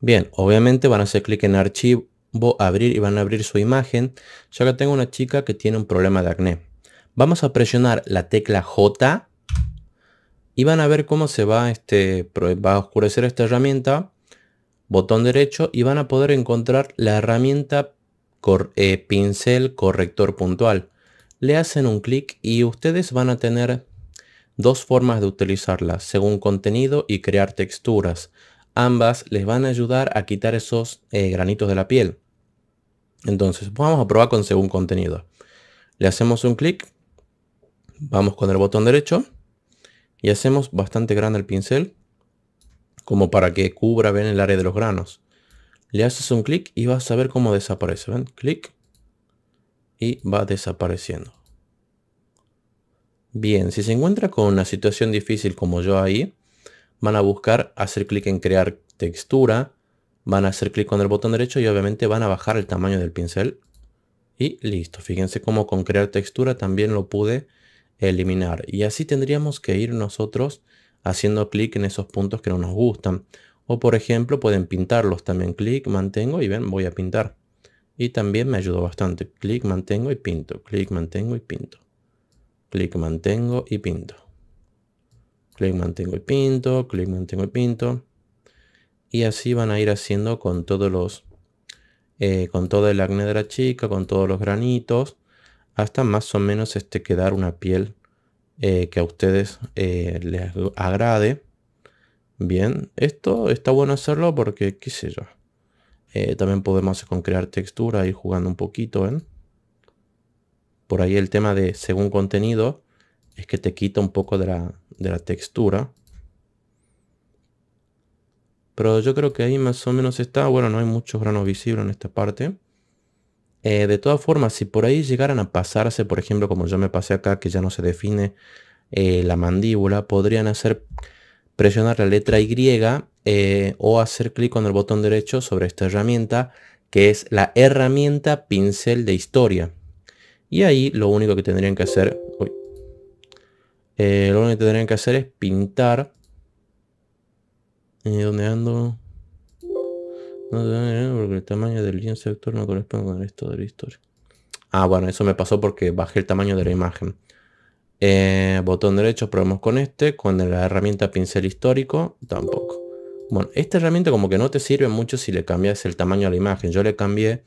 Bien, obviamente van a hacer clic en archivo, abrir y van a abrir su imagen. ya que tengo una chica que tiene un problema de acné. Vamos a presionar la tecla J y van a ver cómo se va, este, va a oscurecer esta herramienta. Botón derecho y van a poder encontrar la herramienta eh, pincel corrector puntual. Le hacen un clic y ustedes van a tener dos formas de utilizarla, según contenido y crear texturas ambas les van a ayudar a quitar esos eh, granitos de la piel. Entonces, vamos a probar con según contenido. Le hacemos un clic, vamos con el botón derecho y hacemos bastante grande el pincel como para que cubra bien el área de los granos. Le haces un clic y vas a ver cómo desaparece. ¿Ven? Clic y va desapareciendo. Bien, si se encuentra con una situación difícil como yo ahí, van a buscar hacer clic en crear textura, van a hacer clic con el botón derecho y obviamente van a bajar el tamaño del pincel y listo. Fíjense cómo con crear textura también lo pude eliminar y así tendríamos que ir nosotros haciendo clic en esos puntos que no nos gustan. O por ejemplo pueden pintarlos también. Clic, mantengo y ven, voy a pintar. Y también me ayudó bastante. Clic, mantengo y pinto. Clic, mantengo y pinto. Clic, mantengo y pinto clic mantengo y pinto, clic mantengo y pinto. Y así van a ir haciendo con todos los, eh, con todo el acné de la chica, con todos los granitos, hasta más o menos este quedar una piel eh, que a ustedes eh, les agrade. Bien, esto está bueno hacerlo porque, qué sé yo, también podemos con crear textura, ir jugando un poquito, ¿eh? Por ahí el tema de según contenido es que te quita un poco de la, de la textura. Pero yo creo que ahí más o menos está. Bueno, no hay muchos granos visibles en esta parte. Eh, de todas formas, si por ahí llegaran a pasarse, por ejemplo, como yo me pasé acá, que ya no se define eh, la mandíbula, podrían hacer presionar la letra Y eh, o hacer clic con el botón derecho sobre esta herramienta, que es la herramienta pincel de historia. Y ahí lo único que tendrían que hacer... Eh, lo único que tendrían que hacer es pintar. Eh, ¿Dónde ando? No, porque el tamaño del lienzo actor no corresponde con el resto de la historia. Ah, bueno, eso me pasó porque bajé el tamaño de la imagen. Eh, botón derecho, probemos con este. Con la herramienta pincel histórico, tampoco. Bueno, esta herramienta como que no te sirve mucho si le cambias el tamaño a la imagen. Yo le cambié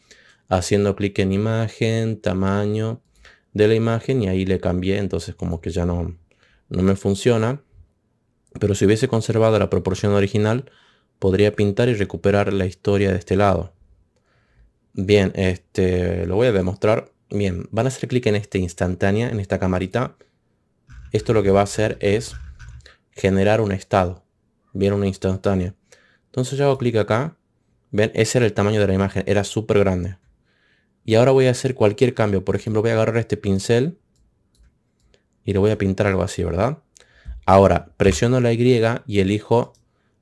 haciendo clic en imagen, tamaño de la imagen y ahí le cambié. Entonces como que ya no, no me funciona, pero si hubiese conservado la proporción original, podría pintar y recuperar la historia de este lado. Bien, este, lo voy a demostrar. Bien, van a hacer clic en este instantánea, en esta camarita. Esto lo que va a hacer es generar un estado. Bien, una instantánea. Entonces yo hago clic acá. Ven, ese era el tamaño de la imagen, era súper grande. Y ahora voy a hacer cualquier cambio. Por ejemplo, voy a agarrar este pincel y le voy a pintar algo así, ¿verdad? Ahora, presiono la Y y elijo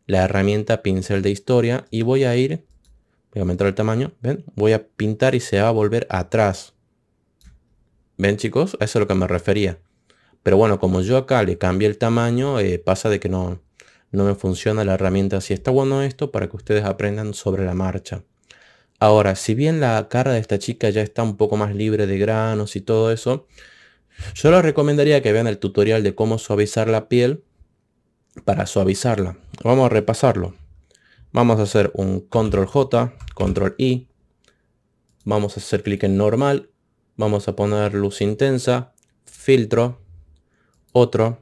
la herramienta pincel de historia y voy a ir, voy a aumentar el tamaño, ¿ven? Voy a pintar y se va a volver atrás. ¿Ven chicos? eso es lo que me refería. Pero bueno, como yo acá le cambié el tamaño, eh, pasa de que no, no me funciona la herramienta. Así está bueno esto, para que ustedes aprendan sobre la marcha. Ahora, si bien la cara de esta chica ya está un poco más libre de granos y todo eso, yo les recomendaría que vean el tutorial de cómo suavizar la piel para suavizarla. Vamos a repasarlo. Vamos a hacer un control J, control I. Vamos a hacer clic en normal. Vamos a poner luz intensa, filtro, otro,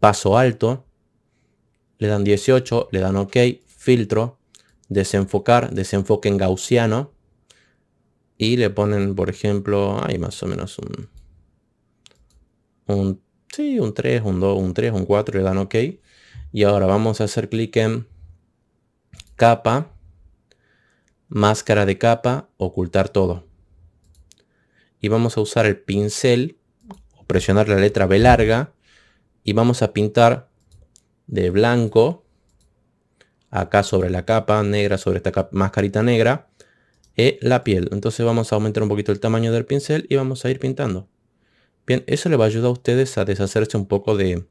paso alto. Le dan 18, le dan OK, filtro, desenfocar, desenfoque en gaussiano. Y le ponen, por ejemplo, hay más o menos un un, un 3, un 2, un 3, un 4, le dan OK. Y ahora vamos a hacer clic en capa, máscara de capa, ocultar todo. Y vamos a usar el pincel, o presionar la letra B larga, y vamos a pintar de blanco, acá sobre la capa negra, sobre esta mascarita negra, eh, la piel. Entonces vamos a aumentar un poquito el tamaño del pincel y vamos a ir pintando. Bien, eso le va a ayudar a ustedes a deshacerse un poco de,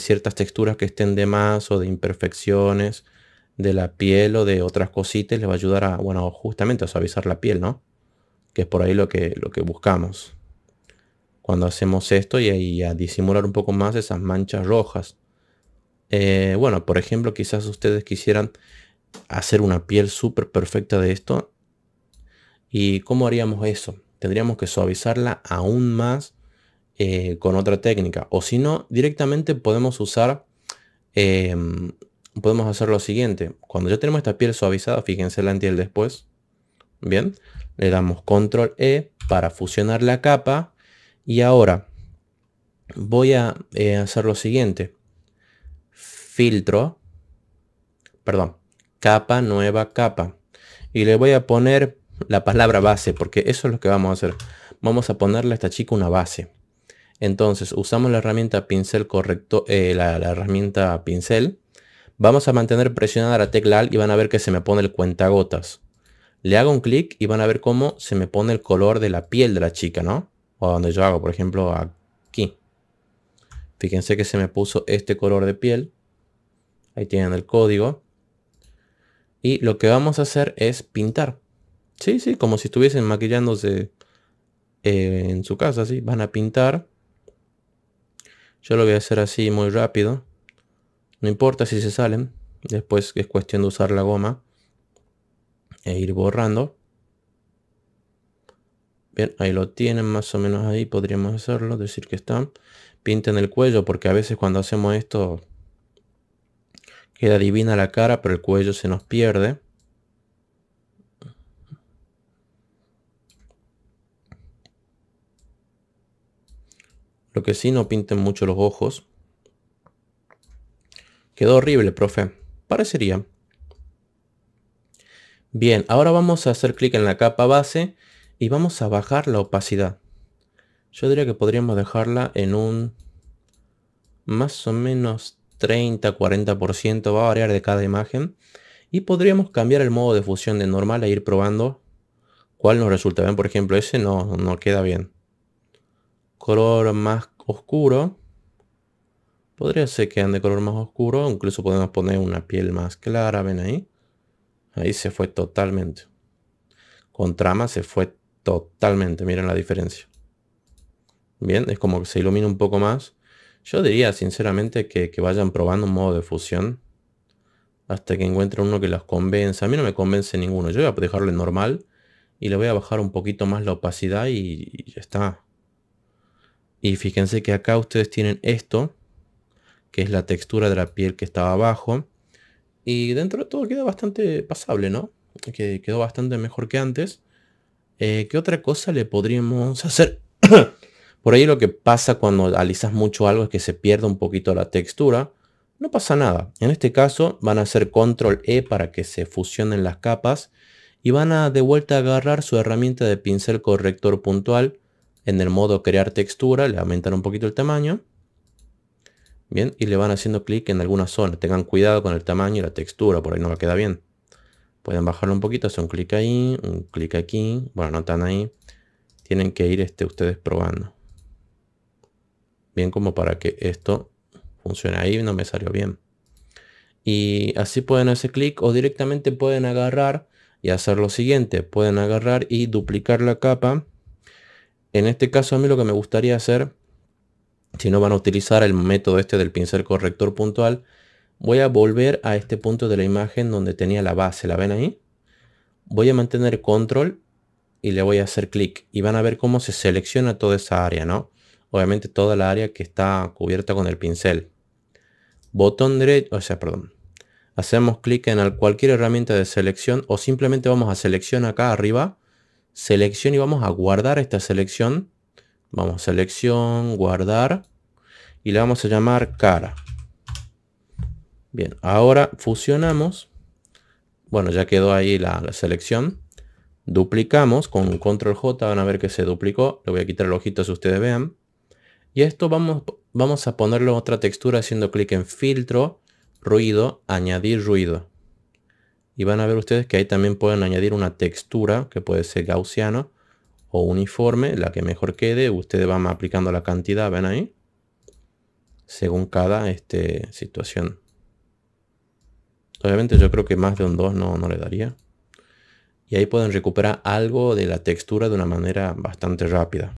ciertas texturas que estén de más o de imperfecciones de la piel o de otras cositas. le va a ayudar a, bueno, justamente a suavizar la piel, ¿no? Que es por ahí lo que, lo que buscamos. Cuando hacemos esto y, a disimular un poco más esas manchas rojas. Eh, bueno, por ejemplo, quizás ustedes quisieran hacer una piel súper perfecta de esto. ¿Y cómo haríamos eso? tendríamos que suavizarla aún más eh, con otra técnica. O si no, directamente podemos usar, em, podemos hacer lo siguiente. Cuando ya tenemos esta piel suavizada, fíjense la antes y el después. Bien, le damos control E para fusionar la capa. Y ahora voy a eh, hacer lo siguiente. Filtro, perdón, capa, nueva capa. Y le voy a poner la palabra base, porque eso es lo que vamos a hacer. Vamos a ponerle a esta chica una base. Entonces usamos la herramienta pincel correcto, eh, la, herramienta pincel. Vamos a mantener presionada la tecla Alt y van a ver que se me pone el cuentagotas. Le hago un clic y van a ver cómo se me pone el color de la piel de la chica, ¿no? O donde yo hago, por ejemplo, aquí. Fíjense que se me puso este color de piel. Ahí tienen el código. Y lo que vamos a hacer es pintar. Sí, sí, como si estuviesen maquillándose eh, en su casa, sí. Van a pintar. Yo lo voy a hacer así muy rápido. No importa si se salen. Después es cuestión de usar la goma. E ir borrando. Bien, ahí lo tienen más o menos ahí. Podríamos hacerlo, decir que están. Pinten el cuello porque a veces cuando hacemos esto queda divina la cara pero el cuello se nos pierde. Lo que sí, no pinten mucho los ojos. Quedó horrible, profe. Parecería. Bien, ahora vamos a hacer clic en la capa base y vamos a bajar la opacidad. Yo diría que podríamos dejarla en un más o menos 30-40%, va a variar de cada imagen. Y podríamos cambiar el modo de fusión de normal e ir probando cuál nos resulta bien. Por ejemplo, ese no, no queda bien color más oscuro. Podría ser que ande color más oscuro. Incluso podemos poner una piel más clara. Ven ahí. Ahí se fue totalmente. Con trama se fue totalmente. Miren la diferencia. Bien, es como que se ilumina un poco más. Yo diría sinceramente que, vayan probando un modo de fusión. Hasta que encuentren uno que las convenza. A mí no me convence ninguno. Yo voy a dejarlo en normal. Y le voy a bajar un poquito más la opacidad y, y ya está. Y fíjense que acá ustedes tienen esto, que es la textura de la piel que estaba abajo. Y dentro de todo queda bastante pasable, ¿no? Que quedó bastante mejor que antes. Eh, ¿Qué otra cosa le podríamos hacer? Por ahí lo que pasa cuando alisas mucho algo es que se pierde un poquito la textura. No pasa nada. En este caso van a hacer control E para que se fusionen las capas. Y van a de vuelta agarrar su herramienta de pincel corrector puntual en el modo crear textura le aumentan un poquito el tamaño. Bien, y le van haciendo clic en alguna zona. Tengan cuidado con el tamaño y la textura, por ahí no me queda bien. Pueden bajarlo un poquito, hacer un clic ahí, un clic aquí. Bueno, no están ahí. Tienen que ir este, ustedes probando. Bien, como para que esto funcione ahí, no me salió bien. Y así pueden hacer clic o directamente pueden agarrar y hacer lo siguiente. Pueden agarrar y duplicar la capa en este caso a mí lo que me gustaría hacer, si no van a utilizar el método este del pincel corrector puntual, voy a volver a este punto de la imagen donde tenía la base, ¿la ven ahí? Voy a mantener control y le voy a hacer clic y van a ver cómo se selecciona toda esa área, ¿no? Obviamente toda la área que está cubierta con el pincel. Botón derecho, o sea, perdón. Hacemos clic en cualquier herramienta de selección o simplemente vamos a selección acá arriba selección y vamos a guardar esta selección. Vamos a selección, guardar y le vamos a llamar cara. Bien, ahora fusionamos. Bueno, ya quedó ahí la, selección. Duplicamos con control J, van a ver que se duplicó. Le voy a quitar el ojito si ustedes vean. Y esto vamos, vamos a ponerle otra textura haciendo clic en filtro, ruido, añadir ruido y van a ver ustedes que ahí también pueden añadir una textura que puede ser gaussiana o uniforme, la que mejor quede. Ustedes van aplicando la cantidad, ven ahí, según cada este, situación. Obviamente yo creo que más de un 2 no le daría. Y ahí pueden recuperar algo de la textura de una manera bastante rápida.